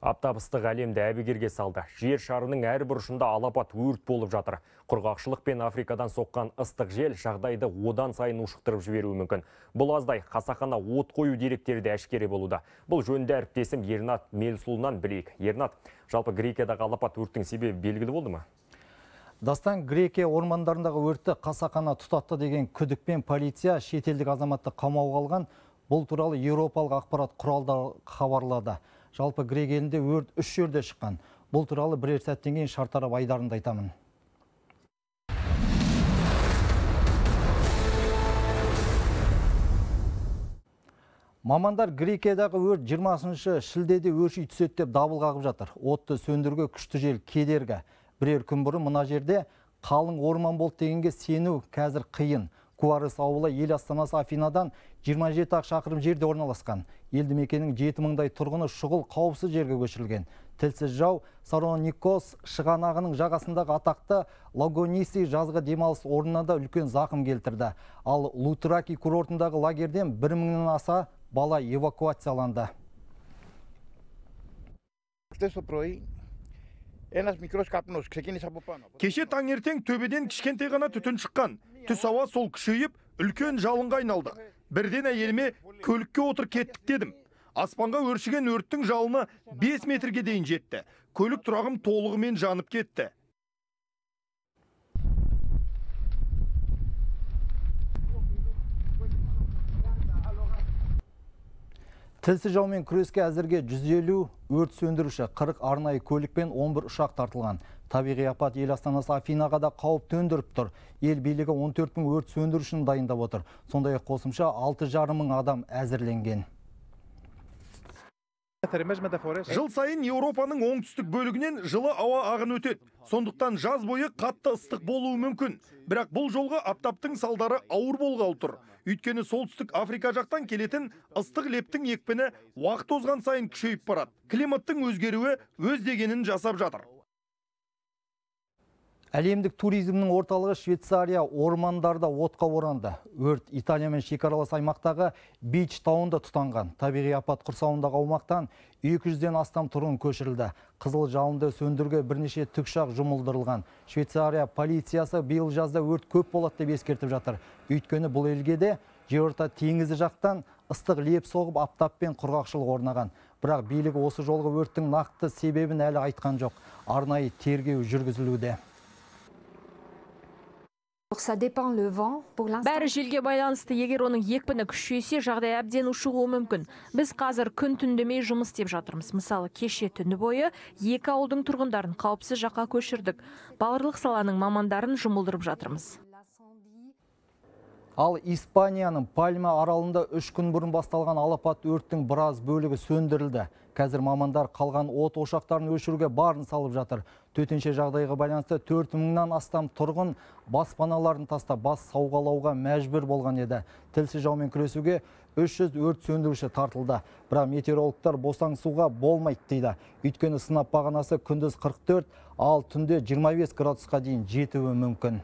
Аптап ыстық әлемді әбігерге салды. Жер шарының әр бұрышында алапат өрт болып жатыр. Құрғақшылық пен Африкадан соққан ыстық жел жағдайды одан сайын ұшықтырып жіберуі мүмкін. Бұл аздай қасақана от қою деректері де әшкере болуда. Бұл жөнді әріптесім Ернат Мелсулынан білейік. Ернат, жалпы Грекиядағы алапат өрттің себебі белгілі болды ма? Дастан Грекия ормандарындағы өртті қасақана тұтатты деген күдікпен полиция шетелдік азаматты қамауға алған. Бұл туралы еуропалық ақпарат құралдары хабарлады жалпы грек елінде өрт үш жерде шыққан бұл туралы бірер сәттен кейін шартарап айдарында айтамын мамандар грекиядағы өрт 20 шілдеде өрши түседі деп дабыл қағып жатыр отты сөндіруге күшті жел кедергі бірер күн бұрын мына жерде қалың орман болды дегенге сену қазір қиын Куарыс ауылы ел астанасы Афинадан 27 ақ шақырым жерде орналасқан. Елді мекенің 7 мыңдай тұрғыны шұғыл қауіпсіз жерге көшірілген. Тілсіз жау Сароникос шығанағының жағасындағы атақты Лагониси жазғы демалыс орнына үлкен зақым келтірді. Ал Лутраки курортындағы лагерден 1 мыңнан аса бала эвакуацияланды. Кеше таңертең төбеден кішкентай ғана түтін шыққан түс ауа сол күшейіп үлкен жалынға айналды бірден әйеліме көлікке отыр кеттік дедім аспанға өршіген өрттің жалыны 5 метрге дейін жетті көлік тұрағым толығымен жанып кетті Тілсі жаумен күреске әзірге 150 өрт сөндіруші 40 арнайы көлікпен 11 ұшақ тартылған табиғи апат ел астанасы афинаға да қауіп төндіріп тұр ел билігі 14 мың өрт сөндірушіні дайындап отыр Сонда ақ қосымша 6 жарымың адам әзірленген жыл сайын еуропаның оңтүстік бөлігінен жылы ауа ағын өтеді сондықтан жаз бойы қатты ыстық болуы мүмкін бірақ бұл жолға аптаптың салдары ауыр болғалы тұр өйткені солтүстік африка жақтан келетін ыстық лептің екпіні уақыт озған сайын күшейіп барады климаттың өзгеруі өз дегенін жасап жатыр әлемдік туризмнің орталығы швейцария ормандарда отқа оранды өрт италиямен шекаралас аймақтағы бич тауында тұтанған табиғи апат құрсауындағы аумақтан 200-ден астам тұрғын көшірілді қызыл жалынды сөндіруге бірнеше тікұшақ жұмылдырылған швейцария полициясы биыл жазда өрт көп болады деп ескертіп жатыр өйткені бұл елге де жерорта теңізі жақтан ыстық леп соғып аптап пен құрғақшылық орнаған бірақ билік осы жолғы өрттің нақты себебін әлі айтқан жоқ арнайы тергеу жүргізілуде бәрі желге байланысты егер оның екпіні күшейсе жағдай әбден ушығуы мүмкін біз қазір күн түндімей жұмыс деп жатырмыз мысалы кеше түні бойы екі ауылдың тұрғындарын қауіпсіз жаққа көшірдік барлық саланың мамандарын жұмылдырып жатырмыз Ал Испанияның Пальма аралында үш күн бұрын басталған алапат өрттің біраз бөлігі сөндірілді. Қазір мамандар қалған от ошақтарын өшіруге барын салып жатыр. Төтенше жағдайға байланысты төрт мыңнан астам тұрғын баспаналарын таста бас сауғалауға мәжбүр болған еді. Тілсі жаумен күресуге 300 өрт сөндіруші тартылды. Бірақ метеорологтар босаң суға болмайды дейді. Өйткені сынап бағанасы күндіз 44, ал түнде 25 градусқа дейін жетуі мүмкін.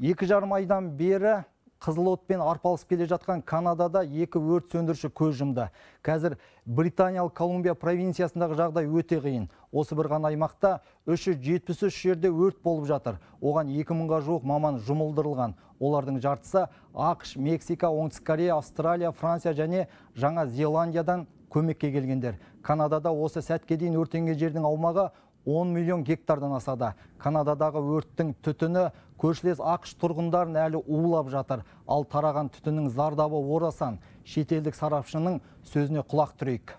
екі жарым айдан бері қызыл отпен арпалысып келе жатқан канадада екі өрт сөндіруші көз жұмды қазір британиялық колумбия провинциясындағы жағдай өте қиын осы бір ғана аймақта үш жүз жерде өрт болып жатыр оған екі мыңға жуық маман жұмылдырылған олардың жартысы ақш мексика оңтүстік корея австралия франция және жаңа зеландиядан көмекке келгендер канадада осы сәтке дейін өртенген жердің аумағы 10 миллион гектардан асады. Канададағы өрттің түтіні көршілес ақш тұрғындарын әлі ұлап жатыр. Ал тараған түтіннің зардабы орасан. Шетелдік сарапшының сөзіне құлақ түрейік.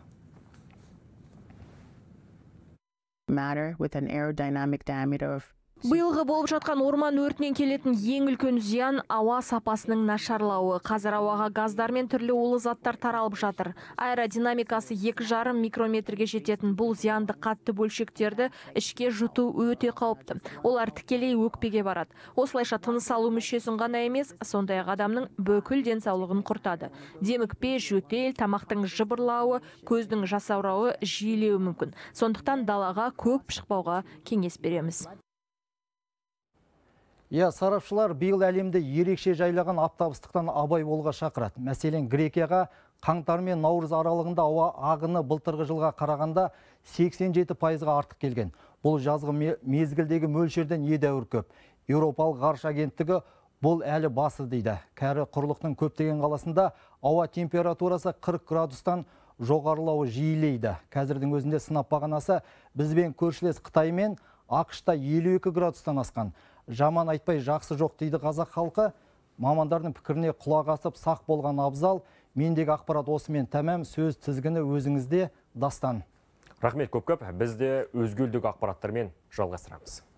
Matter with an aerodynamic diameter of биылғы болып жатқан орман өртінен келетін ең үлкен зиян ауа сапасының нашарлауы қазір ауаға газдар мен түрлі улы заттар таралып жатыр аэродинамикасы екі жарым микрометрге жететін бұл зиянды қатты бөлшектерді ішке жұту өте қауіпті олар тікелей өкпеге барады осылайша тыныс алу мүшесін ғана емес сондай ақ адамның бүкіл денсаулығын құртады демікпе жөтел тамақтың жыбырлауы көздің жасаурауы жиілеуі мүмкін сондықтан далаға көп шықпауға кеңес береміз иә сарапшылар биыл әлемді ерекше жайлаған аптабыстықтан абай болуға шақырады мәселен грекияға қаңтар мен наурыз аралығында ауа ағыны былтырғы жылға қарағанда 87 пайызға артық келген бұл жазғы мезгілдегі мөлшерден едәуір көп еуропалық ғарыш агенттігі бұл әлі басы дейді кәрі құрлықтың көптеген қаласында ауа температурасы 40 градустан жоғарылауы жиілейді қазірдің өзінде сынап бағанасы бізбен көршілес қытай мен ақш та 52 градустан асқан жаман айтпай жақсы жоқ дейді қазақ халқы мамандардың пікіріне құлақ асып сақ болған абзал мендегі ақпарат осымен тәмәм сөз тізгіні өзіңізде дастан рахмет көп көп бізде өзге ақпараттармен жалғастырамыз